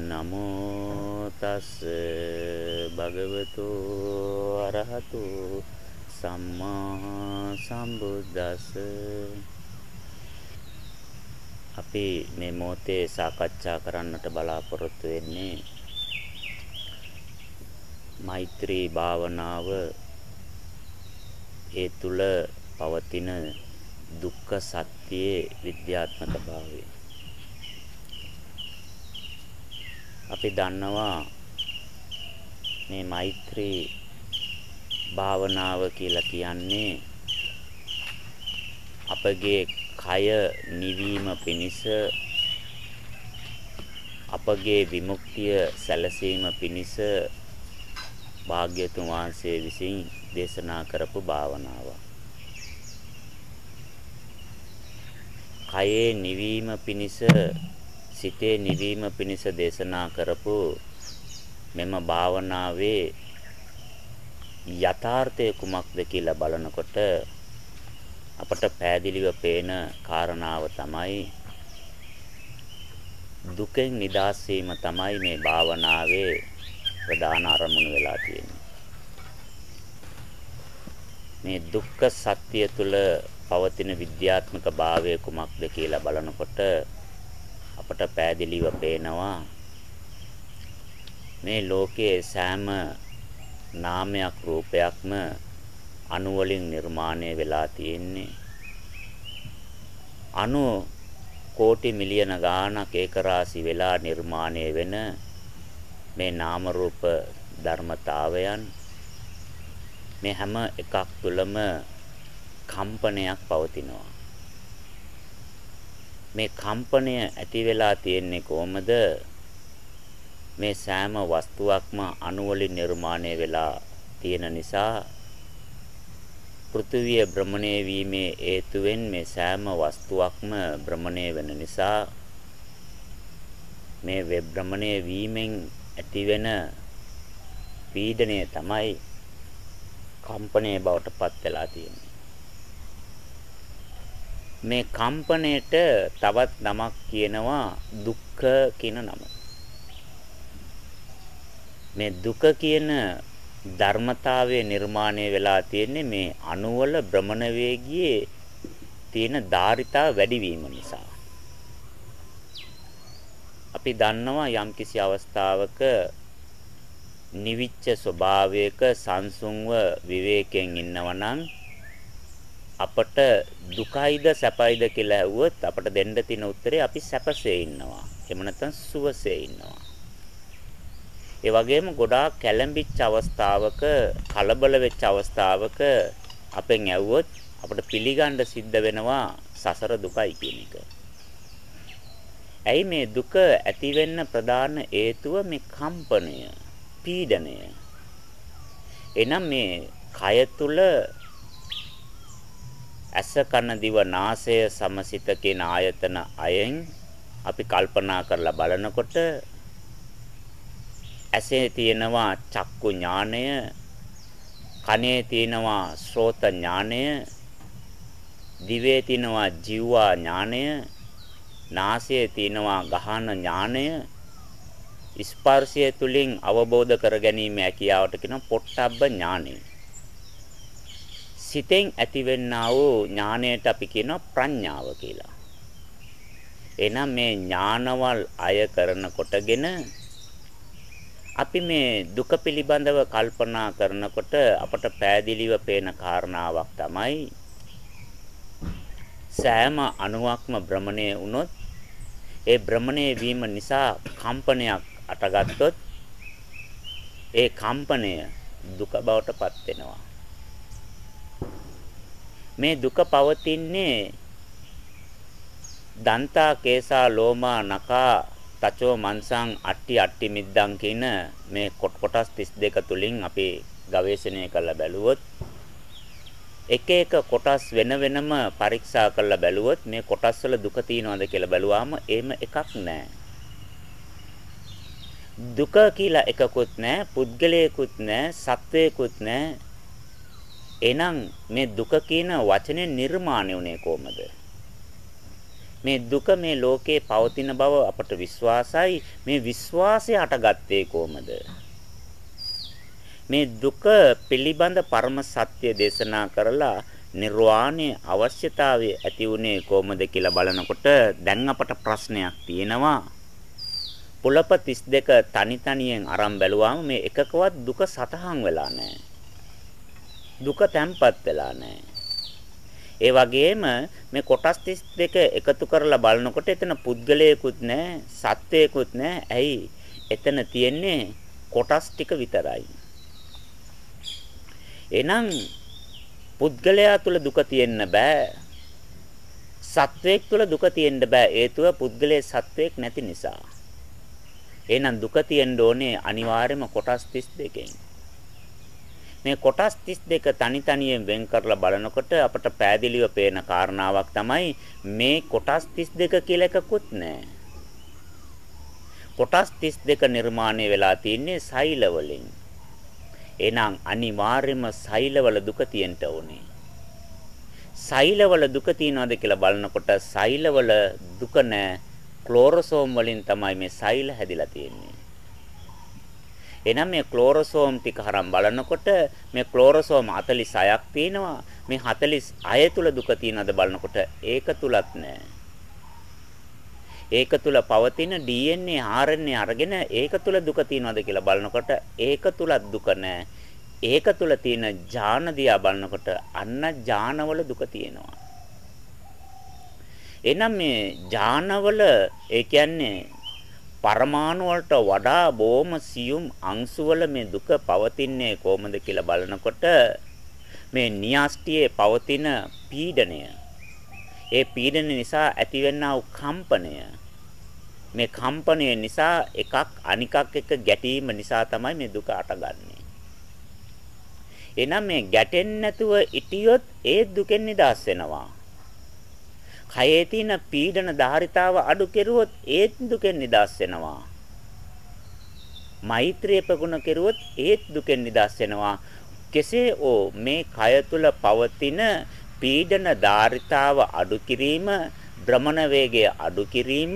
නමෝ තස් භගවතු අරහතු සම්මා සම්බුද්දස්ස අපි මේ මොහොතේ සාකච්ඡා කරන්නට බලාපොරොත්තු වෙන්නේ මෛත්‍රී භාවනාව ඒ තුල පවතින දුක්ඛ සත්‍යයේ විද්‍යාත්මක භාවය අපි දන්නවා මේ මෛත්‍රී භාවනාව කියලා කියන්නේ අපගේ කය නිවීම පිණිස අපගේ විමුක්තිය සැලසීම පිණිස භාග්‍යතුන් වහන්සේ විසින් දේශනා කරපු භාවනාව. කයේ නිවීම පිණිස සිතේ නිවීම පිණිස දේශනා කරපු මෙම භාවනාවේ යථාර්ථය කුමක්ද කියලා බලනකොට අපට පෑදිලිව පේන කාරණාව තමයි දුකෙන් නිදහස් වීම තමයි මේ භාවනාවේ ප්‍රධාන අරමුණ වෙලා තියෙන්නේ. මේ දුක්ඛ සත්‍ය තුල පවතින විද්‍යාත්මක භාවය කුමක්ද කියලා බලනකොට අපට පෑදිලිව පේනවා මේ ලෝකයේ සෑම නාමයක් රූපයක්ම අණු වලින් නිර්මාණය වෙලා තියෙන්නේ අණු කෝටි මිලියන ගාණක් ඒක රාශි වෙලා නිර්මාණය වෙන මේ නාම රූප ධර්මතාවයන් මේ හැම එකක් තුළම කම්පනයක් පවතිනවා මේ කම්පණය ඇති වෙලා තියෙන්නේ කොහොමද? මේ සෑම වස්තුවක්ම අණු වලින් නිර්මාණය වෙලා තියෙන නිසා පෘථිවිය භ්‍රමණය වීමේ හේතුවෙන් මේ සෑම වස්තුවක්ම භ්‍රමණය වෙන නිසා මේ වෙබ් භ්‍රමණය වීමෙන් ඇතිවෙන පීඩණය තමයි කම්පණය බවට පත් වෙලා තියෙන්නේ මේ කම්පණයට තවත් නමක් කියනවා දුක්ඛ කියන නම. මේ දුක කියන ධර්මතාවයේ නිර්මාණය වෙලා තියෙන්නේ මේ අණුවල භ්‍රමණ වේගයේ තියෙන ධාරිතාව වැඩි වීම නිසා. අපි දන්නවා යම්කිසි අවස්ථාවක නිවිච්ච ස්වභාවයක සංසුන්ව විවේකයෙන් ඉන්නවනම් අපට දුකයිද සැපයිද කියලා ඇහුවොත් අපට දෙන්න තියෙන උත්තරේ අපි සැපසේ ඉන්නවා. එහෙම නැත්නම් සුවසේ ඉන්නවා. ඒ වගේම ගොඩාක් කැළඹිච්ච අවස්ථාවක කලබල වෙච්ච අවස්ථාවක අපෙන් ඇහුවොත් අපට පිළිගන්න සිද්ධ වෙනවා සසර දුකයි කියන එක. ඇයි මේ දුක ඇති ප්‍රධාන හේතුව මේ කම්පනය, පීඩනය. එනම් මේ කය තුල ඇස කන දිව නාසය සමසිත කියන ආයතන අයෙන් අපි කල්පනා කරලා බලනකොට ඇසේ තියෙනවා චක්කු ඥාණය කනේ තියෙනවා ශ්‍රෝත ඥාණය දිවේ තියෙනවා ජීවා ඥාණය නාසයේ තියෙනවා ගහන ඥාණය ස්පර්ශය තුලින් අවබෝධ කර ගැනීම හැකියාවට කියන පොට්ටබ්බ ඥාණය සිතෙන් ඇතිවෙන්නා වූ ඥාණයට අපි කියනවා ප්‍රඥාව කියලා. එහෙනම් මේ ඥානවල් අය කරනකොටගෙන අපි මේ දුක පිළිබඳව කල්පනා කරනකොට අපට පෑදිලිව පේන කාරණාවක් තමයි සෑම අණුවක්ම භ්‍රමණය වුණොත් ඒ භ්‍රමණය වීම නිසා කම්පනයක් අටගත්තොත් ඒ කම්පනය දුක බවට පත් වෙනවා මේ දුක පවතින්නේ දන්තා කේසා ලෝමා නකා තචෝ මන්සං අට්ටි අට්ටි මිද්දං කියන මේ කොට කොටස් 32 තුලින් අපි ගවේෂණය කරලා බැලුවොත් එක එක කොටස් වෙන වෙනම පරීක්ෂා කරලා බැලුවොත් මේ කොටස් වල දුක තියනවාද කියලා බැලුවාම එහෙම එකක් නැහැ. දුක කියලා එකකුත් නැහැ, පුද්ගලයෙකුත් නැහැ, සත්වයකුත් නැහැ. එහෙනම් මේ දුක කියන වචනේ නිර්මාණය වුණේ කොහමද? මේ දුක මේ ලෝකේ පවතින බව අපට විශ්වාසයි. මේ විශ්වාසය අටගත්තේ කොහමද? මේ දුක පිළිබඳ පරම සත්‍ය දේශනා කරලා නිර්වාණයේ අවශ්‍යතාවය ඇති වුණේ කොහමද කියලා බලනකොට දැන් අපට ප්‍රශ්නයක් තියෙනවා. පුලප 32 තනි තනියෙන් අරන් බැලුවාම මේ එකකවත් දුක සතහන් වෙලා නැහැ. දුක තැම්පත් වෙලා නැහැ. ඒ වගේම මේ කොටස් 32 එකතු කරලා බලනකොට එතන පුද්ගලයෙකුත් නැහැ, සත්වයෙකුත් නැහැ. ඇයි? එතන තියෙන්නේ කොටස් ටික විතරයි. එහෙනම් පුද්ගලයා තුල දුක තියෙන්න බෑ. සත්වයෙක් තුල දුක තියෙන්න බෑ. හේතුව පුද්ගලයේ සත්වයෙක් නැති නිසා. එහෙනම් දුක තියෙන්න ඕනේ අනිවාර්යම කොටස් 32කින්. මේ කොටස් 32 තනි තනියෙන් වෙන් කරලා බලනකොට අපට පෑදිලිව පේන කාරණාවක් තමයි මේ කොටස් 32 කියලා එකකුත් නැහැ. කොටස් 32 නිර්මාණය වෙලා තියෙන්නේ සෛල වලින්. එහෙනම් අනිවාර්යයෙන්ම සෛලවල දුක තියෙන්න ඕනේ. සෛලවල දුක තියනවාද කියලා බලනකොට සෛලවල දුක නැ ක්ලෝරසෝම් වලින් තමයි මේ සෛල හැදිලා තියෙන්නේ. එහෙනම් මේ ක්ලෝරොසෝම් ටික හරම් බලනකොට මේ ක්ලෝරොසෝම් 46ක් තියෙනවා. මේ 46 තුල දුක තියෙනවද බලනකොට ඒක තුලත් නෑ. ඒක තුල පවතින DNA RNA අරගෙන ඒක තුල දුක තියෙනවද කියලා බලනකොට ඒක තුලත් දුක නෑ. ඒක තුල තියෙන ඥාන දිහා බලනකොට අන්න ඥානවල දුක තියෙනවා. එහෙනම් මේ ඥානවල ඒ කියන්නේ පරමාණු වලට වඩා බොහොම සියුම් අංශු වල මේ දුක පවතින්නේ කොහොමද කියලා බලනකොට මේ න්‍යාස්ටියේ පවතින පීඩණය ඒ පීඩන නිසා ඇතිවෙනා වූ කම්පනය මේ කම්පනය නිසා එකක් අනිකක් එක ගැටීම නිසා තමයි මේ දුක අටගන්නේ එහෙනම් මේ ගැටෙන්නේ නැතුව ඉතියොත් ඒ දුකෙන් නිදහස් වෙනවා කයේ තියෙන පීඩන ධාරිතාව අඩු කෙරුවොත් ඒත් දුකෙන් නිදහස් වෙනවා. මෛත්‍රිය ප්‍රගුණ කෙරුවොත් ඒත් දුකෙන් නිදහස් වෙනවා. කෙසේ ඕ මේ කය තුල පවතින පීඩන ධාරිතාව අඩු කිරීම, භ්‍රමණ වේගය අඩු කිරීම,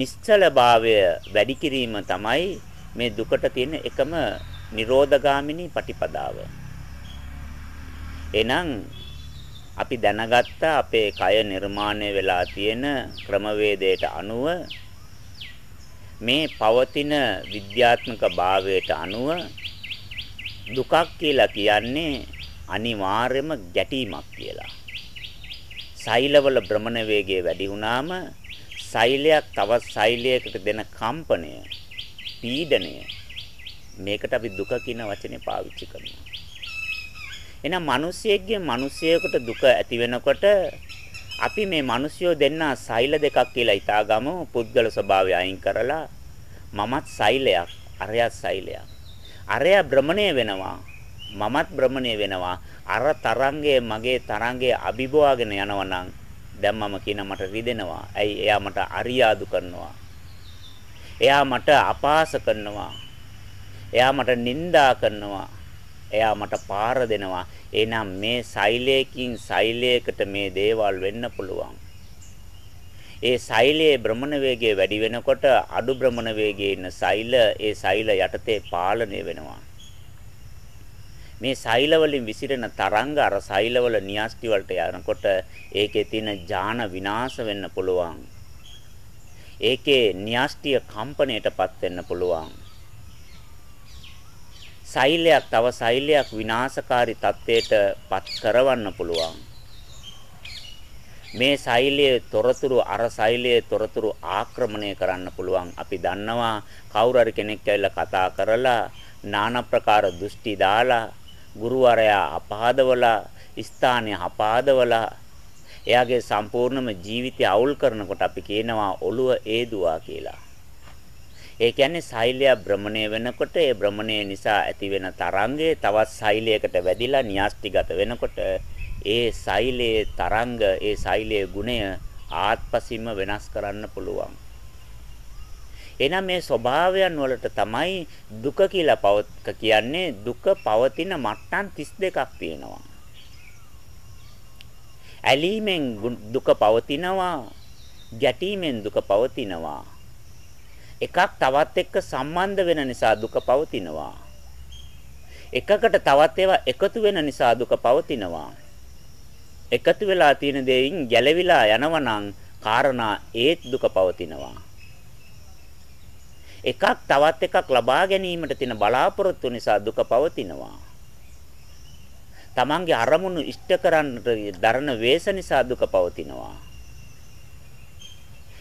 නිශ්චලභාවය වැඩි කිරීම තමයි මේ දුකට තියෙන එකම නිරෝධගාමිනී පටිපදාව. එහෙනම් අපි දැනගත්ත අපේ කය නිර්මාණය වෙලා තියෙන ක්‍රමවේදයට අනුව මේ පවතින විද්‍යාත්මක භාවයට අනුව දුකක් කියලා කියන්නේ අනිවාර්යම ගැටීමක් කියලා. සෛලවල භ්‍රමණ වේගය වැඩි වුණාම සෛලයක් තවත් සෛලයකට දෙන කම්පනය පීඩනය මේකට අපි දුක කියන වචනේ පාවිච්චි කරනවා එහෙනම් මිනිසියෙක්ගේ මිනිසියෙකුට දුක ඇති වෙනකොට අපි මේ මිනිසියෝ දෙන්නා සෛල දෙකක් කියලා හිතාගමු පුද්ගල ස්වභාවය අයින් කරලා මමත් සෛලයක් අරයා සෛලයක් අරයා භ්‍රමණය වෙනවා මමත් භ්‍රමණය වෙනවා අර තරංගයේ මගේ තරංගයේ අභිභවාගෙන යනවා නම් දැන් මම කියන මට රිදෙනවා ඇයි එයා මට අරියාදු කරනවා එයා මට අපාස කරනවා එයා මට නිඳා කරනවා එයා මට පාර දෙනවා. එහෙනම් මේ සෛලයකින් සෛලයකට මේ දේවල් වෙන්න පුළුවන්. ඒ සෛලයේ භ්‍රමණ වේගය වැඩි වෙනකොට අඩු භ්‍රමණ වේගයේ ඉන්න සෛල ඒ සෛල යටතේ පාලනය වෙනවා. මේ සෛල වලින් විසිරෙන තරංග අර සෛල වල න්‍යාස්ටි වලට යනකොට ඒකේ තියෙන ඥාන විනාශ වෙන්න පුළුවන්. ඒකේ න්‍යාස්ටිය කම්පණයටපත් වෙන්න පුළුවන්. සෛලයක් තව සෛලයක් විනාශකාරී තත්වයට පත් කරවන්න පුළුවන්. මේ සෛලයේ තොරතුරු අර සෛලයේ තොරතුරු ආක්‍රමණය කරන්න පුළුවන්. අපි දන්නවා කවුරු හරි කෙනෙක් ඇවිල්ලා කතා කරලා নানা ප්‍රකාර දෘෂ්ටි දාලා ගුරුවරයා අපහාදවලා ස්ථානය අපාදවලා එයාගේ සම්පූර්ණම ජීවිතය අවුල් කරනකොට අපි කියනවා ඔළුව ඒදුවා කියලා. ඒ කියන්නේ සෛලය භ්‍රමණය වෙනකොට ඒ භ්‍රමණය නිසා ඇතිවෙන තරංගය තවත් සෛලයකට වැඩිලා න්‍යාස්තිගත වෙනකොට ඒ සෛලයේ තරංග ඒ සෛලයේ ගුණය ආත්පසින්ම වෙනස් කරන්න පුළුවන්. එහෙනම් මේ ස්වභාවයන් වලට තමයි දුක කියලා පවත්ක කියන්නේ දුක පවතින මට්ටම් 32ක් තියෙනවා. ඇලීමෙන් දුක පවතිනවා, ගැටීමෙන් දුක පවතිනවා. එකක් තවත් එක්ක සම්බන්ධ වෙන නිසා දුක පවතිනවා. එකකට තවත් ඒවා එකතු වෙන නිසා දුක පවතිනවා. එකතු වෙලා තියෙන දෙයින් ගැලවිලා යනවනම් කාරණා ඒත් දුක පවතිනවා. එකක් තවත් එකක් ලබා ගැනීමට තියෙන බලාපොරොත්තු නිසා දුක පවතිනවා. තමන්ගේ අරමුණු ඉෂ්ට කරන්නට දරන වේස නිසා දුක පවතිනවා.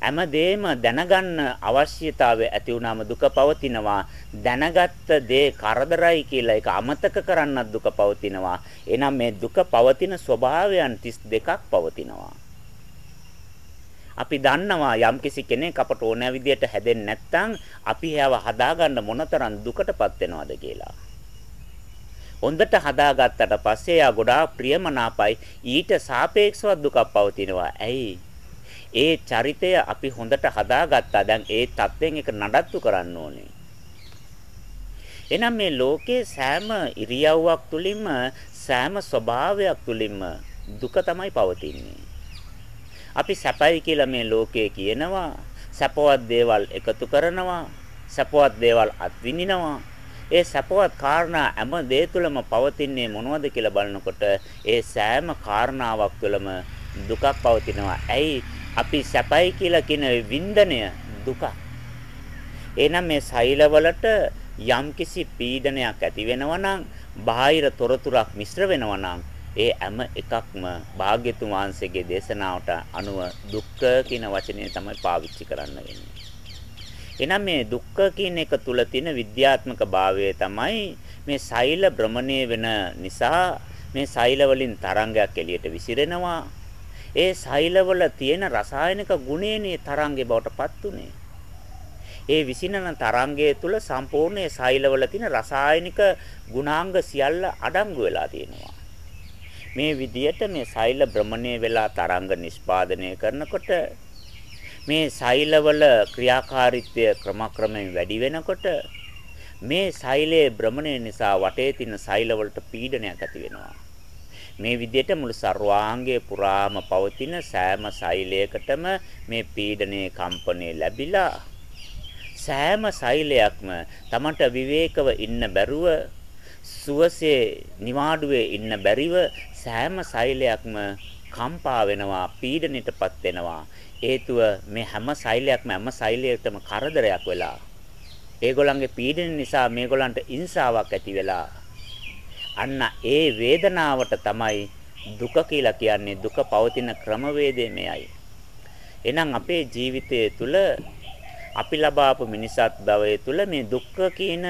හැමදේම දැනගන්න අවශ්‍යතාවය ඇති වුණාම දුක පවතිනවා දැනගත්ත දේ කරදරයි කියලා ඒක අමතක කරන්නත් දුක පවතිනවා එහෙනම් මේ දුක පවතින ස්වභාවයන් 32ක් පවතිනවා අපි දන්නවා යම්කිසි කෙනෙක් අපට ඕන විදියට හැදෙන්නේ නැත්නම් අපි එයාව හදාගන්න මොනතරම් දුකටපත් වෙනවද කියලා හොඳට හදාගත්තට පස්සේ එයා ගොඩාක් ප්‍රියමනාපයි ඊට සාපේක්ෂව දුකක් පවතිනවා ඇයි ඒ චරිතය අපි හොඳට හදාගත්තා. දැන් ඒ தත්වෙන් එක නඩත්තු කරන්න ඕනේ. එනම් මේ ලෝකේ සෑම ඉරියව්වක් තුලින්ම සෑම ස්වභාවයක් තුලින්ම දුක තමයි පවතින්නේ. අපි සැපයි කියලා මේ ලෝකයේ කියනවා සැපවත් දේවල් එකතු කරනවා සැපවත් දේවල් අත්විඳිනවා ඒ සැපවත් කාරණා හැම දේ තුළම පවතින්නේ මොනවද කියලා බලනකොට ඒ සෑම කාරණාවක් තුළම දුකක් පවතිනවා ඇයි අපි සැපයි කියලා කියන වින්දනය දුක. එහෙනම් මේ සෛලවලට යම්කිසි පීඩනයක් ඇති වෙනවා නම් බාහිර තොරතුරක් මිශ්‍ර වෙනවා නම් ඒ හැම එකක්ම භාග්‍යතුන් වහන්සේගේ දේශනාවට අනුව දුක්ඛ කියන වචනේ තමයි පාවිච්චි කරන්න වෙන්නේ. එහෙනම් මේ දුක්ඛ කියන එක තුල තියෙන විද්‍යාත්මක භාවය තමයි මේ සෛල භ්‍රමණය වෙන නිසා මේ සෛල වලින් තරංගයක් එළියට විසිරෙනවා ඒ සෛලවල තියෙන රසායනික ගුණයනේ තරංගේ බවට පත් උනේ. ඒ විසිනන තරංගය තුල සම්පූර්ණ ඒ සෛලවල තියෙන රසායනික ගුණාංග සියල්ල අඩංගු වෙලා තියෙනවා. මේ විදියට මේ සෛල භ්‍රමණය වෙලා තරංග නිෂ්පාදනය කරනකොට මේ සෛලවල ක්‍රියාකාරීත්වය ක්‍රමක්‍රමයෙන් වැඩි වෙනකොට මේ සෛලයේ භ්‍රමණය නිසා වටේ තියෙන සෛලවලට පීඩනයක් ඇති වෙනවා. මේ විදිහට මුළු සර්වාංගයේ පුරාම පවතින සෑම සෛලයකටම මේ පීඩනයේ කම්පණය ලැබිලා සෑම සෛලයක්ම තමට විවේකව ඉන්න බැරුව සුවසේ නිවාඩුවේ ඉන්න බැරිව සෑම සෛලයක්ම කම්පා වෙනවා පීඩනයටපත් වෙනවා හේතුව මේ හැම සෛලයක්ම හැම සෛලයකටම කරදරයක් වෙලා ඒගොල්ලන්ගේ පීඩන නිසා මේගොල්ලන්ට ඉන්සාවක් ඇති වෙලා අන්න ඒ වේදනාවට තමයි දුක කියලා කියන්නේ දුක පවතින ක්‍රමවේදය මෙයයි. එහෙනම් අපේ ජීවිතය තුළ අපි ලබාපු මිනිසත් භවය තුළ මේ දුක්ඛ කියන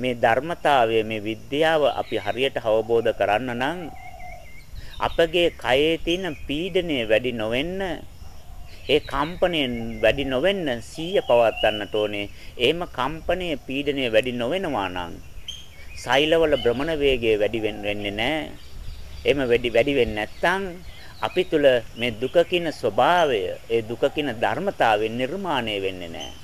මේ ධර්මතාවය මේ විද්‍යාව අපි හරියට අවබෝධ කරන්න නම් අපගේ කයේ තියෙන පීඩණය වැඩි නොවෙන්න ඒ කම්පණයෙන් වැඩි නොවෙන්න සීය පවත්වන්නට ඕනේ. එහෙම කම්පණයේ පීඩණය වැඩි නොවෙනවා නම් සෛලවල භ්‍රමණ වේගය වැඩි වෙන්නේ නැහැ. එහෙම වැඩි වැඩි වෙන්නේ නැත්නම් අපි තුල මේ දුක කියන ස්වභාවය, ඒ දුක කියන ධර්මතාවය නිර්මාණය වෙන්නේ නැහැ.